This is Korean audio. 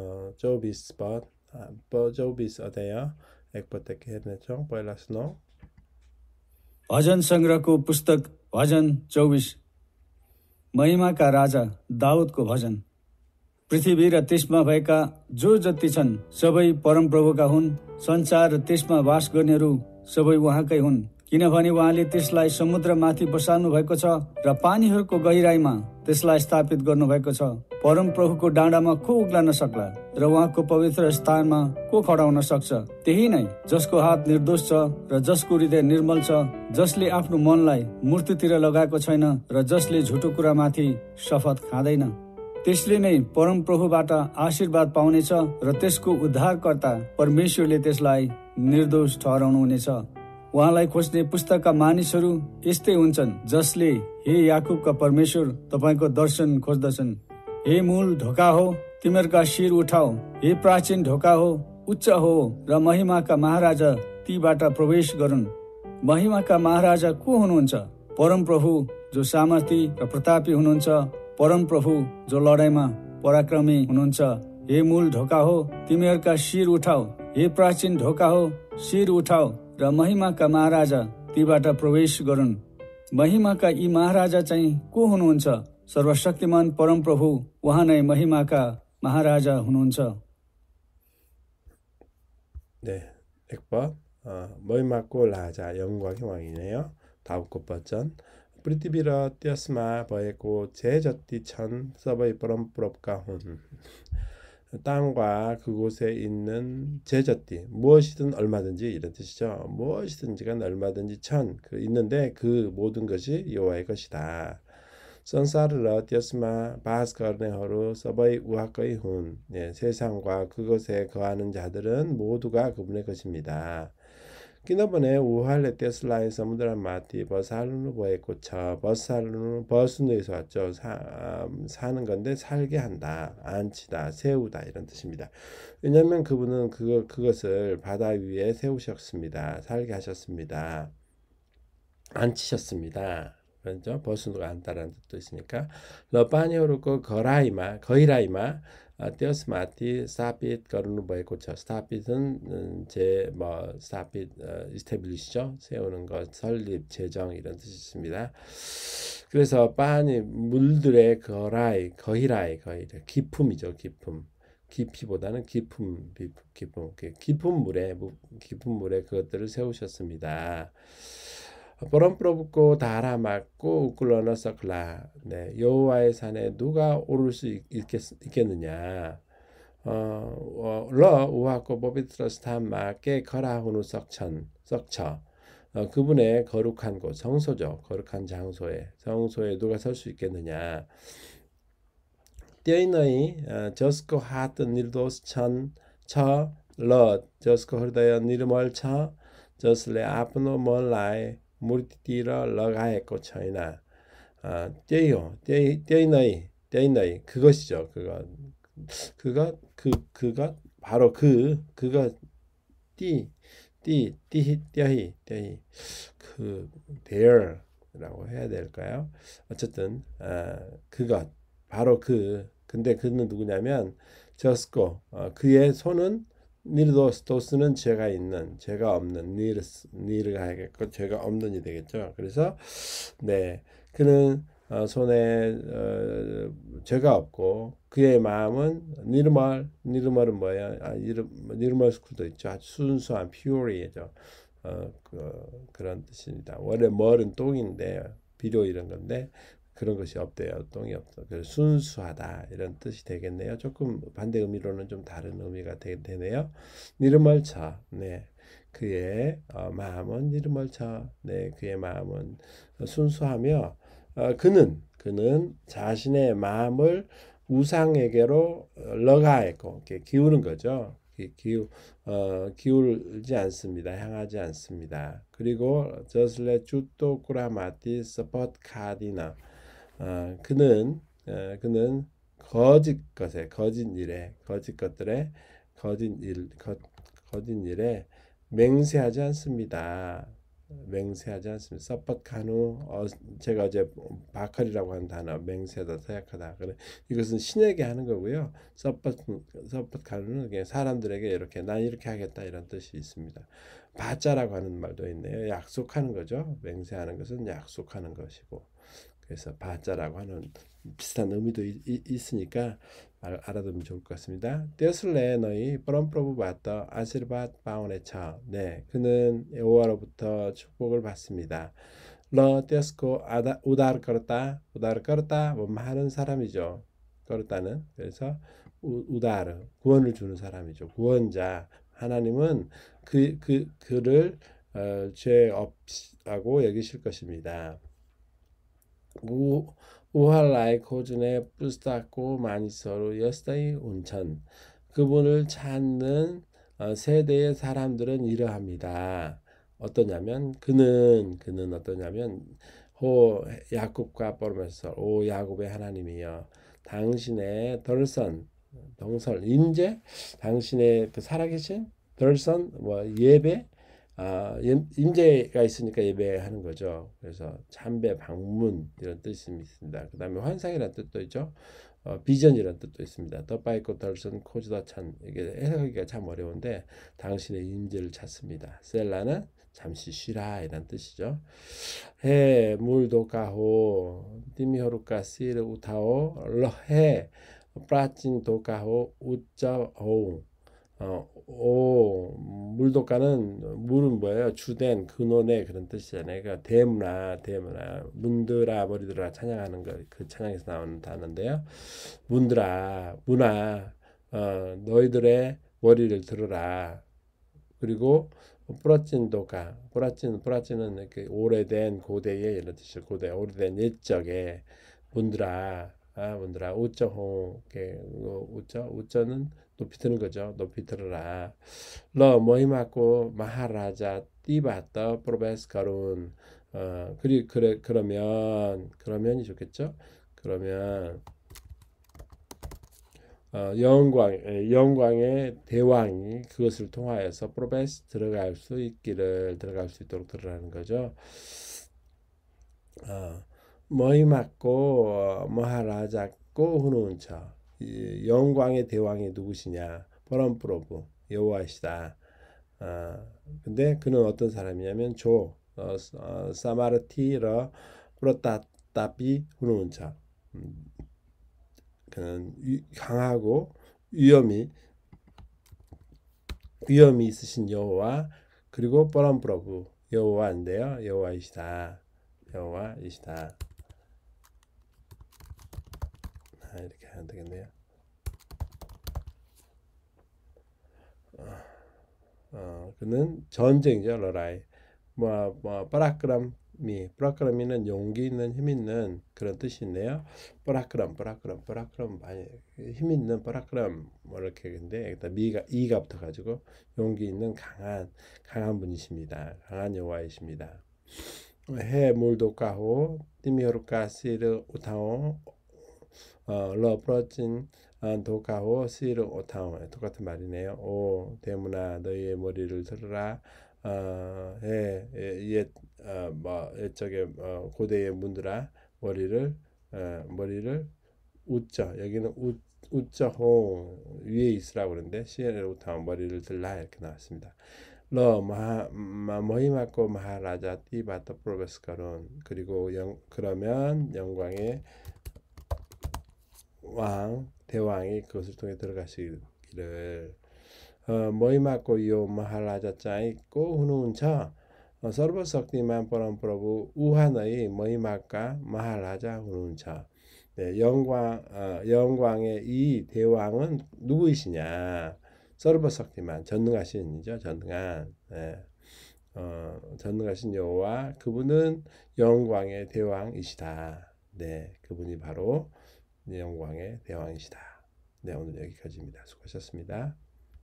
चौबिस पद चौबिस अध्याय हेर्ने पहिला सुनौ भजन सङ्ग्रहको पुस्तक भजन चौबिस महिमाका राजा दाउदको भजन पृथ्वी र त्यसमा भएका जो जति छन् सबै परमप्रभुका हुन् संसार र त्यसमा वास गर्नेहरू सबै उहाँकै हुन् किनभने उहाँले त्यसलाई समुद्रमाथि बसाल्नु भएको छ र पानीहरूको गहिराईमा त्यसलाई स्थापित गर्नुभएको छ परम प्रभुको डाँडामा को उक्लन सक्ला र उहाँको पवित्र स्थानमा को खडाउन सक्छ त्यही नै जसको हात निर्दोष छ र जसको हृदय निर्मल छ जसले आफ्नो मनलाई मूर्तितिर लगाएको छैन र जसले झुटो कुरामाथि शपथ खाँदैन त्यसले नै परम प्रभुबाट आशीर्वाद पाउनेछ र त्यसको उद्धारकर्ता परमेश्वरले त्यसलाई निर्दोष ठहराउनु हुनेछ उहाँलाई खोज्ने पुस्तकका मानिसहरू यस्तै हुन्छन् जसले हे याकुबका परमेश्वर तपाईँको दर्शन खोज्दछन् हे मूल ढोका हो तिमीहरूका शिर उठाऊ हे प्राचीन ढोका हो उच्च हो र महिमाका महाराजा तीबाट प्रवेश गरून् महिमाका महाराजा को हुनुहुन्छ परम प्रभु जो सामर्थी र प्रतापी हुनुहुन्छ परम प्रभु जो लडाईँमा पराक्रमी हुनुहुन्छ हे मूल ढोका हो तिमीहरूका शिर उठाऊ हे प्राचीन ढोका हो शिर उठाऊ र महिमाका महाराजा तीबाट प्रवेश गरून् महिमाका यी महाराजा चाहिँ को हुनुहुन्छ सर्वशक्तिमान परमप्रभु उहाँ नै महिमाका महाराजा हुनुहुन्छ पृथ्वी र त्यसमा भएको 라자 영광의 왕이네요. 다음 것 हुन् 땅과 그곳에 있는 제자띠 무엇이든 얼마든지 이런 뜻이죠. 무엇이든지간 얼마든지 천 그 있는데 그 모든 것이 여호와의 것이다. 선사르라 디오스마 바스카르네허루 서버이 우하거이 훈 예, 세상과 그것에 거하는 자들은 모두가 그분의 것입니다. 기나번에 우할레 테슬라의 사무드라 마티 버살루노 보에코차 버살루노 버스누에서 왔죠. 사, 음, 사는 건데 살게 한다, 안치다, 세우다 이런 뜻입니다. 왜냐하면 그분은 그거, 그것을 바다 위에 세우셨습니다. 살게 하셨습니다. 안치셨습니다. 그렇죠? 버스누가 안다라는 뜻도 있으니까 러파니오르코 거라이마 거이라이마 त्यसमाथि स्थापित गर्नुभएको छ 스타핏은 제뭐 스타핏 이스테블리시죠 세우는 것 설립 재정 이런 뜻이 있습니다. 그래서 빠니 물들의 거라이 거히라이 거히 기품이죠 기품 깊이보다는 기품 기품 깊은 물에 깊은 물에 그것들을 세우셨습니다. 버럼프로브고 달아맞고 우클러나 서클라 네, 여호와의 산에 누가 오를 수 있겠, 있겠느냐 어, 어 러 우하코 보비트러스 탄마께 거라후누 석천 석처 어, 그분의 거룩한 곳 성소죠 거룩한 장소에 성소에 누가 설 수 있겠느냐 떼이너이 어, 저스코 하트 닐도스 천처러 저스코 허르다여 니멀처 저스레 아프노 멀라이 मुर्ति तिर लगाएको छैन त्यही हो त्यही त्यही नै त्यही नै 그것이죠 그것 그것 그 그것 바로 그 그것 띠띠 띠히 띠히 띠히 그 there라고 해야 될까요? 어쨌든 아, 그것 바로 그 근데 그는 누구냐면 저스코 어, 그의 손은 니르도스도 스는 죄가 있는 죄가 없는 니르스 니르가 하겠고 죄가 없는이 되겠죠. 그래서 네 그는 어, 손에 어, 죄가 없고 그의 마음은 니르말 니르말은 뭐야? 아 니르 니르말 스쿨도 있죠. 아주 순수한 퓨어리죠. 어, 그, 그런 뜻입니다. 원래 멀은 똥인데 비료 이런 건데 그런 것이 없대요. 똥이 없어. 순수하다 이런 뜻이 되겠네요. 조금 반대 의미로는 좀 다른 의미가 되, 네요 니르멀차, 네, 그의 어, 마음은 니르멀차, 네, 그의 마음은 순수하며 어, 그는 그는 자신의 마음을 우상에게로 러가했고 기울은 거죠. 기우 어, 기울지 않습니다. 향하지 않습니다. 그리고 저슬레 주토 쿠라마티 스포트 카디나 아, 그는 아, 그는 거짓 것에 거짓 일에 거짓 것들에 거짓 일 거, 거짓 일에 맹세하지 않습니다. 맹세하지 않습니다. 서폿 간우 어, 제가 어제 바칼이라고 한 단어 맹세하다 사약하다 그래 이것은 신에게 하는 거고요. 서폿 서폿 간우는 그냥 사람들에게 이렇게 난 이렇게 하겠다 이런 뜻이 있습니다. 바자라고 하는 말도 있네요. 약속하는 거죠. 맹세하는 것은 약속하는 것이고 그래서 바자라고 하는 비슷한 의미도 이, 이, 있으니까 알, 아두면 좋을 것 같습니다. 떼슬레 너희 브롬프로브바터 아시르 바오네차 네 그는 여호와로부터 축복을 받습니다. 러 떼스코 우다르 거르타 우다르 거르타 뭐 많은 사람이죠. 거르타는 그래서 우, 다르 구원을 주는 사람이죠. 구원자 하나님은 그 그 그, 그를 어, 죄 없하고 여기실 것입니다. 우할라이코진의 뿌스타코 마니서로 여스타이 온천 그분을 찾는 어, 세대의 사람들은 이러합니다. 어떠냐면 그는 그는 어떠냐면 호 야곱과 보르면서 오 야곱의 하나님이여 당신의 덜선 동설 인재 당신의 그 살아계신 덜선 뭐 예배 아, 임재가 있으니까 예배하는 거죠. 그래서 참배 방문 이런 뜻이 있습니다. 그다음에 환상이라는 뜻도 있죠. 어, 비전이라는 뜻도 있습니다. 더바이코 덜슨 코즈다 찬 이게 해석하기가 참 어려운데 당신의 임재를 찾습니다. 셀라는 잠시 쉬라 이런 뜻이죠. 해 물도 가호 디미호루카 시르 우타오 러해 프라친 도가호 우짜오 어, 오 물도가는 문은 뭐예요? 주된 근원의 그런 뜻이잖아요. 그러니까 대문화, 대문화, 문들아, 머리들아 찬양하는 거, 그 찬양에서 나오는 단어인데요. 문들아, 문화, 어, 너희들의 머리를 들어라. 그리고 뿌라친도가, 뿌라친, 뿌라친은 이렇게 오래된 고대의 예를 뜻이 고대, 오래된 옛적의 문들아, 분들아 우쩌호 우쩌 우쩌는 높이 드는 거죠. 높이 들으라. 러 모임하고 마하라자 띠바떠 프로베스카룬 어 그리 그래 그러면 그러면이 좋겠죠. 그러면 어, 영광 예, 영광의 대왕이 그것을 통하여서 프로베스 들어갈 수 있기를 들어갈 수 있도록 들으라는 거죠. 어. 머이 맞고 머하라 잡고 훈훈처 영광의 대왕이 누구시냐 버럼프로브 여호와시다. 아, 근데 그는 어떤 사람이냐면 조 어, 어, 사마르티러 프로타타비 후누운 음, 그는 위, 강하고 위험이 위험이 있으신 여호와 그리고 뽀람브로브 여호와인데요 여호와이시다 여호와이시다 안 되겠네요. 어, 그는 전쟁이죠, 러라이. 뭐, 뭐, 빠라크람이, 빠라크람이는 용기 있는, 힘 있는 그런 뜻인데요. 빠라크람, 빠라크람, 빠라크람, 많이, 힘 있는 빠라크람, 뭐, 이렇게, 근데, 일단 미가, 이가 붙어가지고, 용기 있는 강한, 강한 분이십니다. 강한 여호와이십니다. 해물도카호 티미호르카시르 우타오, 어, 러브라로친 도카호 시르 오타오 똑같은 말이네요. 오 대문아 너희의 머리를 들으라. 어, 예, 예, 예, 어, 뭐, 옛적의 어, 고대의 문들아 머리를 어, 머리를 웃자 여기는 웃 웃자호 위에 있으라고 그러는데 시에르오타오 머리를 들라 이렇게 나왔습니다. 러 마마모이마코 마하라자 티바타 프로베스카론 그리고 영, 그러면 영광의 왕 대왕이 그것을 통해 들어가시기를 어, 모이맞고 요 마할라자짱 있고 후누운차 어, 서브석디만 보람프로부 우하너이 모이맞까 마할라자 후누운차 네, 영광 어, 영광의 이 대왕은 누구이시냐 서브석디만 전능하신 이죠 전능한 네. 어, 전능하신 여호와 그분은 영광의 대왕이시다. 네, 그분이 바로 내 영광의 대왕이시다. 네, 오늘 여기까지입니다. 수고하셨습니다.